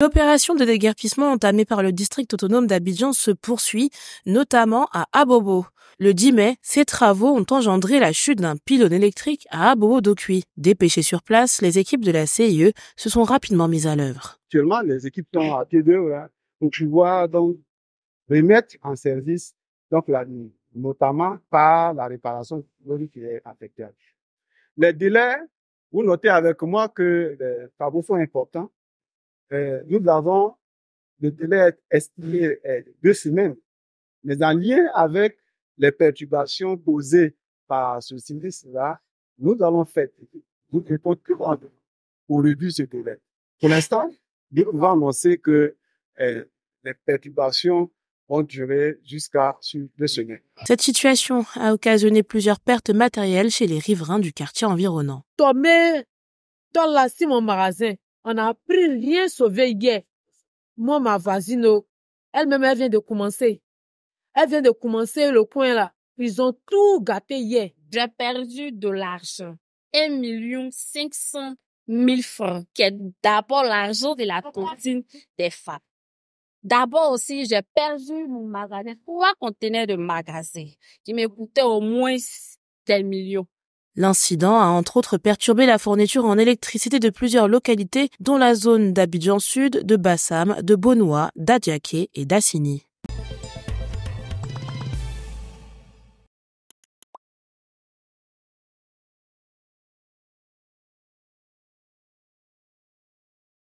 L'opération de déguerpissement entamée par le district autonome d'Abidjan se poursuit, notamment à Abobo. Le 10 mai, ces travaux ont engendré la chute d'un pylône électrique à Abobo Dokui. Dépêchés sur place, les équipes de la CIE se sont rapidement mises à l'œuvre. Actuellement, les équipes sont à pied d'œuvre. Hein. Donc, tu vois donc remettre en service donc la nuit, notamment par la réparation qui est affectée. Les délais, vous notez avec moi que les travaux sont importants euh, nous avons, le délai estimé euh, deux semaines, mais en lien avec les perturbations causées par ce sinistre-là, nous allons faire une réponse plus au pour réduire ce délai. Pour l'instant, nous pouvons annoncer que euh, les perturbations vont durer jusqu'à deux semaines. Cette situation a occasionné plusieurs pertes matérielles chez les riverains du quartier environnant. Tomé dans la cime au on n'a pris rien sauvé hier. Moi, ma voisine, oh, elle-même, elle vient de commencer. Elle vient de commencer le coin là. Ils ont tout gâté hier. J'ai perdu de l'argent. Un million 500 mille francs, qui est d'abord l'argent de la cantine des femmes. D'abord aussi, j'ai perdu mon magasin, trois conteneurs de magasin qui coûtaient au moins des millions. L'incident a entre autres perturbé la fourniture en électricité de plusieurs localités, dont la zone d'Abidjan Sud, de Bassam, de Bonois, d'Adiaké et d'Assini.